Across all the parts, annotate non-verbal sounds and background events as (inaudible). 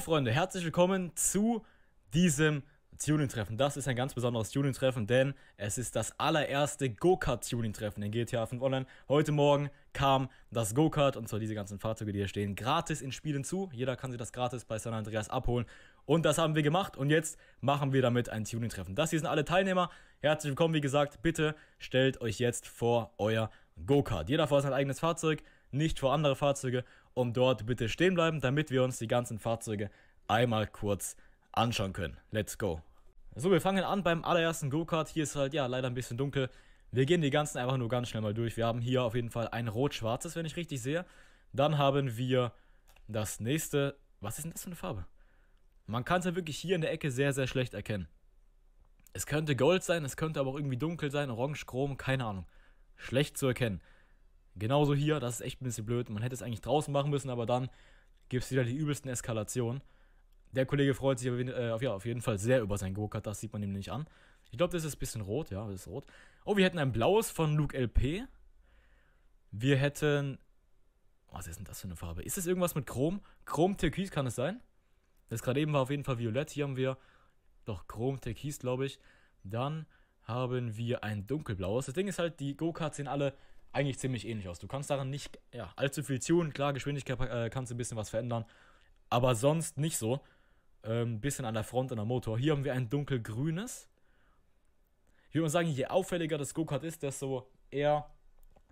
Freunde, herzlich willkommen zu diesem Tuning-Treffen. Das ist ein ganz besonderes Tuning-Treffen, denn es ist das allererste Go-Kart-Tuning-Treffen in GTA 5 Online. Heute Morgen kam das Go-Kart und zwar diese ganzen Fahrzeuge, die hier stehen, gratis in Spielen zu. Jeder kann sich das gratis bei San Andreas abholen. Und das haben wir gemacht und jetzt machen wir damit ein Tuning-Treffen. Das hier sind alle Teilnehmer. Herzlich willkommen, wie gesagt. Bitte stellt euch jetzt vor euer Go-Kart. Jeder fährt sein eigenes Fahrzeug, nicht vor andere Fahrzeuge. Und dort bitte stehen bleiben, damit wir uns die ganzen Fahrzeuge einmal kurz anschauen können. Let's go. So, wir fangen an beim allerersten Go-Kart. Hier ist halt, ja, leider ein bisschen dunkel. Wir gehen die ganzen einfach nur ganz schnell mal durch. Wir haben hier auf jeden Fall ein rot-schwarzes, wenn ich richtig sehe. Dann haben wir das nächste. Was ist denn das für eine Farbe? Man kann es ja wirklich hier in der Ecke sehr, sehr schlecht erkennen. Es könnte Gold sein, es könnte aber auch irgendwie dunkel sein, orange, chrom, keine Ahnung schlecht zu erkennen. Genauso hier, das ist echt ein bisschen blöd. Man hätte es eigentlich draußen machen müssen, aber dann gibt es wieder die übelsten Eskalationen. Der Kollege freut sich auf, jeden äh, Fall sehr über sein Go-Kart, das sieht man ihm nicht an. Ich glaube, das ist ein bisschen rot, ja, das ist rot. Oh, wir hätten ein blaues von Luke LP. Wir hätten. Was ist denn das für eine Farbe? Ist das irgendwas mit Chrom? Chrom Türkis kann es sein? Das gerade eben war auf jeden Fall violett. Hier haben wir doch Chrom Türkis, glaube ich. Dann haben wir ein dunkelblaues. Das Ding ist halt, die Go-Karts sehen alle eigentlich ziemlich ähnlich aus. Du kannst daran nicht ja, allzu viel tun. Klar, Geschwindigkeit äh, kannst du ein bisschen was verändern, aber sonst nicht so. Ein ähm, bisschen an der Front, an der Motor. Hier haben wir ein dunkelgrünes. Ich würde mal sagen, je auffälliger das Go-Kart ist, desto eher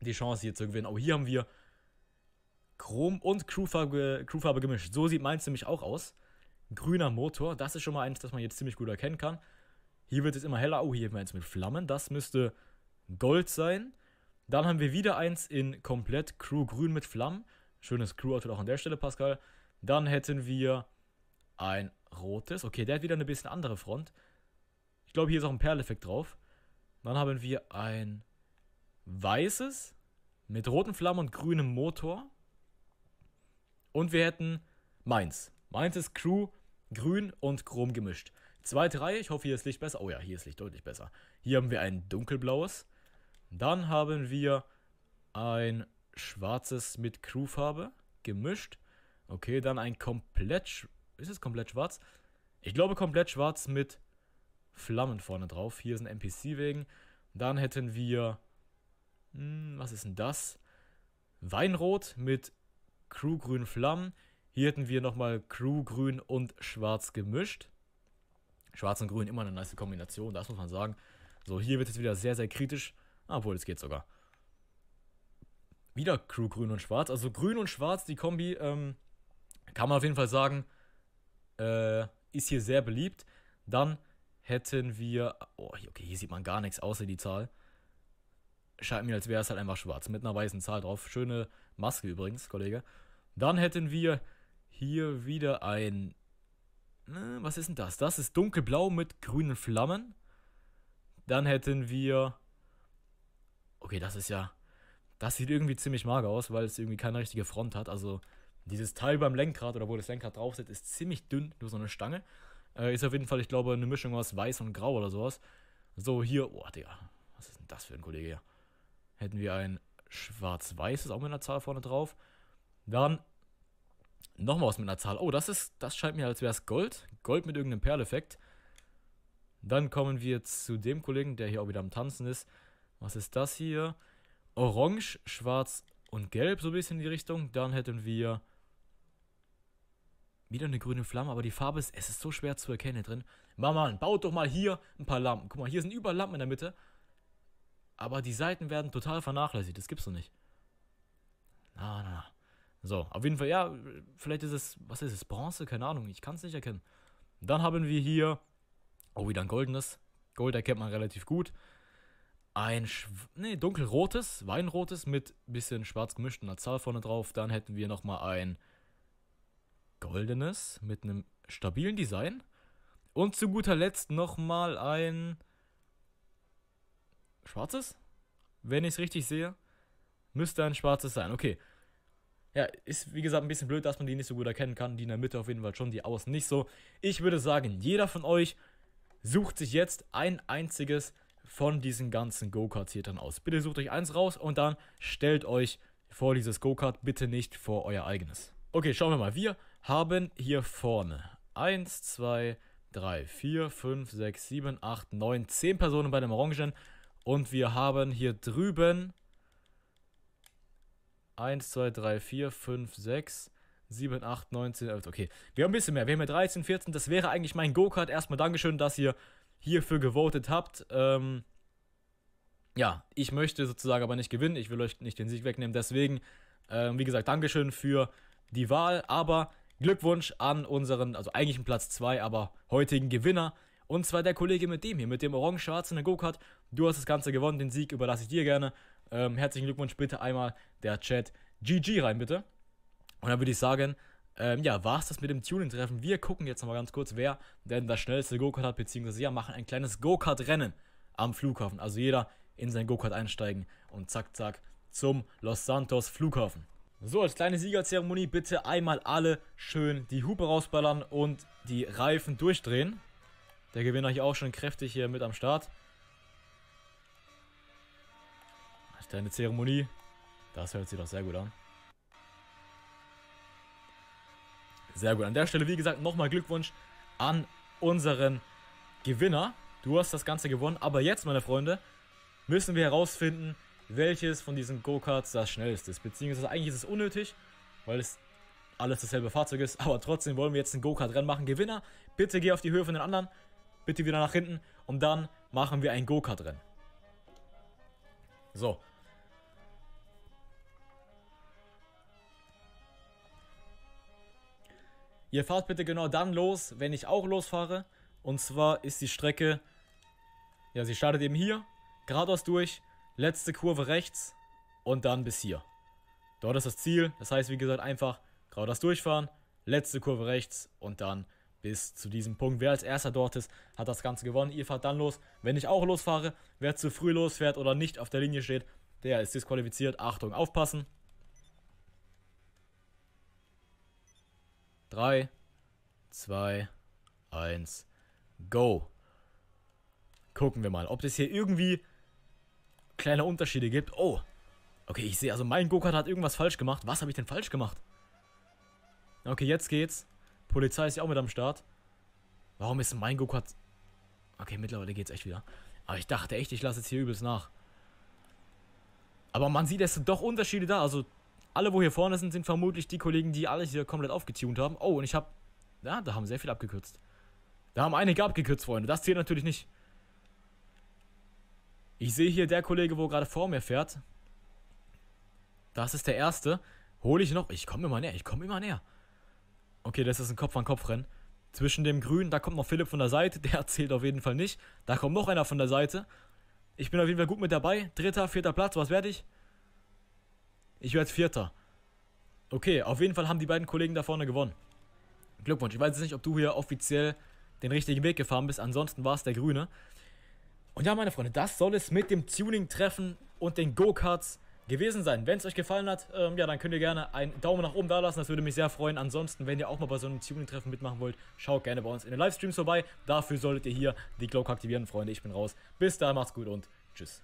die Chance hier zu gewinnen. Aber oh, hier haben wir Chrom und Crewfarbe, Crewfarbe gemischt. So sieht meins nämlich auch aus. Grüner Motor, das ist schon mal eins, das man jetzt ziemlich gut erkennen kann. Hier wird es immer heller. Oh, hier haben wir eins mit Flammen. Das müsste Gold sein. Dann haben wir wieder eins in komplett Crew-Grün mit Flammen. Schönes Crew-Outfit auch an der Stelle, Pascal. Dann hätten wir ein rotes. Okay, der hat wieder eine bisschen andere Front. Ich glaube, hier ist auch ein Perleffekt drauf. Dann haben wir ein weißes mit roten Flammen und grünem Motor. Und wir hätten meins. Meins ist Crew, grün und chrom gemischt. Zwei, drei. ich hoffe, hier ist Licht besser. Oh ja, hier ist Licht deutlich besser. Hier haben wir ein dunkelblaues. Dann haben wir ein schwarzes mit Crewfarbe gemischt. Okay, dann ein komplett... Ist es komplett schwarz? Ich glaube, komplett schwarz mit Flammen vorne drauf. Hier ist ein NPC wegen. Dann hätten wir... Hm, was ist denn das? Weinrot mit Crewgrün Flammen. Hier hätten wir nochmal Crewgrün und Schwarz gemischt. Schwarz und Grün immer eine nice Kombination, das muss man sagen. So, hier wird es wieder sehr, sehr kritisch. Ah, obwohl, es geht sogar. Wieder Crew Grün und Schwarz. Also Grün und Schwarz, die Kombi, ähm, kann man auf jeden Fall sagen, äh, ist hier sehr beliebt. Dann hätten wir. Oh, okay, hier sieht man gar nichts außer die Zahl. Scheint mir, als wäre es halt einfach schwarz. Mit einer weißen Zahl drauf. Schöne Maske übrigens, Kollege. Dann hätten wir hier wieder ein Ne, was ist denn das? Das ist dunkelblau mit grünen Flammen. Dann hätten wir. Okay, das ist ja. Das sieht irgendwie ziemlich mager aus, weil es irgendwie keine richtige Front hat. Also dieses Teil beim Lenkrad oder wo das Lenkrad drauf sitzt, ist ziemlich dünn, nur so eine Stange. Äh, ist auf jeden Fall, ich glaube, eine Mischung aus weiß und grau oder sowas. So, hier. Oh, Digga. Was ist denn das für ein Kollege hier? Hätten wir ein schwarz-weißes auch mit einer Zahl vorne drauf. Dann Nochmal was mit einer Zahl. Oh, das ist, das scheint mir, als wäre es Gold. Gold mit irgendeinem Perleffekt. Dann kommen wir zu dem Kollegen, der hier auch wieder am Tanzen ist. Was ist das hier? Orange, Schwarz und Gelb, so ein bisschen in die Richtung. Dann hätten wir wieder eine grüne Flamme, aber die Farbe ist, es ist so schwer zu erkennen hier drin. Mann, Mann, baut doch mal hier ein paar Lampen. Guck mal, hier sind überall Lampen in der Mitte. Aber die Seiten werden total vernachlässigt, das gibt's doch nicht. Na, na, na. So, auf jeden Fall, ja, vielleicht ist es, was ist es, Bronze? Keine Ahnung, ich kann es nicht erkennen. Dann haben wir hier, oh, wieder ein goldenes. Gold erkennt man relativ gut. Ein, nee, dunkelrotes, weinrotes mit bisschen schwarz gemischt einer Zahl vorne drauf. Dann hätten wir nochmal ein goldenes mit einem stabilen Design. Und zu guter Letzt nochmal ein schwarzes, wenn ich es richtig sehe. Müsste ein schwarzes sein, okay. Ja, ist wie gesagt ein bisschen blöd, dass man die nicht so gut erkennen kann. Die in der Mitte auf jeden Fall schon, die außen nicht so. Ich würde sagen, jeder von euch sucht sich jetzt ein einziges von diesen ganzen Go-Karts hier drin aus. Bitte sucht euch eins raus und dann stellt euch vor dieses Go-Kart, bitte nicht vor euer eigenes. Okay, schauen wir mal. Wir haben hier vorne 1, 2, 3, 4, 5, 6, 7, 8, 9, 10 Personen bei dem Orangen. Und wir haben hier drüben 1, 2, 3, 4, 5, 6, 7, 8, 9, 10, 11. Okay, wir haben ein bisschen mehr. Wir haben ja 13, 14. Das wäre eigentlich mein Go-Kart. Erstmal Dankeschön, dass ihr hierfür gewotet habt. Ähm, ja, ich möchte sozusagen aber nicht gewinnen. Ich will euch nicht den Sieg wegnehmen. Deswegen, ähm, wie gesagt, Dankeschön für die Wahl. Aber Glückwunsch an unseren, also eigentlichen Platz 2, aber heutigen Gewinner. Und zwar der Kollege mit dem hier, mit dem orange-schwarzen Go-Kart. Du hast das Ganze gewonnen, den Sieg überlasse ich dir gerne. Ähm, herzlichen Glückwunsch, bitte einmal der Chat GG rein, bitte. Und dann würde ich sagen, ähm, ja, war es das mit dem Tuning-Treffen. Wir gucken jetzt nochmal ganz kurz, wer denn das schnellste Go-Kart hat, beziehungsweise ja, machen ein kleines Go-Kart-Rennen am Flughafen. Also jeder in sein Go-Kart einsteigen und zack, zack zum Los Santos Flughafen. So, als kleine Siegerzeremonie bitte einmal alle schön die Hupe rausballern und die Reifen durchdrehen. Der Gewinner hier auch schon kräftig hier mit am Start. Deine Zeremonie. Das hört sich doch sehr gut an. Sehr gut. An der Stelle, wie gesagt, nochmal Glückwunsch an unseren Gewinner. Du hast das Ganze gewonnen. Aber jetzt, meine Freunde, müssen wir herausfinden, welches von diesen Go-Karts das schnellste ist. Beziehungsweise eigentlich ist es unnötig, weil es alles dasselbe Fahrzeug ist. (laughs) Aber trotzdem wollen wir jetzt ein Go-Kart-Rennen machen. Gewinner, bitte geh auf die Höhe von den anderen. Bitte wieder nach hinten. Und dann machen wir ein Go-Kart-Rennen. So, Ihr fahrt bitte genau dann los, wenn ich auch losfahre. Und zwar ist die Strecke, ja, sie startet eben hier, geradeaus durch, letzte Kurve rechts und dann bis hier. Dort ist das Ziel, das heißt, wie gesagt, einfach geradeaus durchfahren, letzte Kurve rechts und dann bis zu diesem Punkt. Wer als erster dort ist, hat das Ganze gewonnen. Ihr fahrt dann los. Wenn ich auch losfahre, wer zu früh losfährt oder nicht auf der Linie steht, der ist disqualifiziert. Achtung, aufpassen. 3, 2, 1, go. Gucken wir mal, ob es hier irgendwie kleine Unterschiede gibt. Oh, okay, ich sehe, also mein Gokart hat irgendwas falsch gemacht. Was habe ich denn falsch gemacht? Okay, jetzt geht's. Polizei ist ja auch mit am Start. Warum ist mein Gokart... Okay, mittlerweile geht's echt wieder. Aber ich dachte echt, ich lasse jetzt hier übelst nach. Aber man sieht, es sind doch Unterschiede da. Also alle, wo hier vorne sind, sind vermutlich die Kollegen, die alle hier komplett aufgetunt haben. Oh, und ich habe... Ja, da haben sehr viel abgekürzt. Da haben einige abgekürzt, Freunde. Das zählt natürlich nicht. Ich sehe hier der Kollege, wo gerade vor mir fährt. Das ist der erste. Hole ich noch. Ich komme immer näher. Ich komme immer näher. Okay, das ist ein Kopf-an-Kopf-Rennen. Zwischen dem Grünen, da kommt noch Philipp von der Seite. (laughs) Der zählt auf jeden Fall nicht. Da kommt noch einer von der Seite. Ich bin auf jeden Fall gut mit dabei. Dritter, vierter Platz. Was werde ich? Ich werde Vierter. Okay, auf jeden Fall haben die beiden Kollegen da vorne gewonnen. Glückwunsch. Ich weiß jetzt nicht, ob du hier offiziell den richtigen Weg gefahren bist. Ansonsten war es der Grüne. Und ja, meine Freunde, das soll es mit dem Tuning-Treffen und den Go-Karts gewesen sein. Wenn es euch gefallen hat, ähm, ja, dann könnt ihr gerne einen Daumen nach oben da lassen. Das würde mich sehr freuen. Ansonsten, wenn ihr auch mal bei so einem Tuning-Treffen mitmachen wollt, schaut gerne bei uns in den Livestreams vorbei. Dafür solltet ihr hier die Glocke aktivieren, Freunde. Ich bin raus. Bis dahin, macht's gut und tschüss.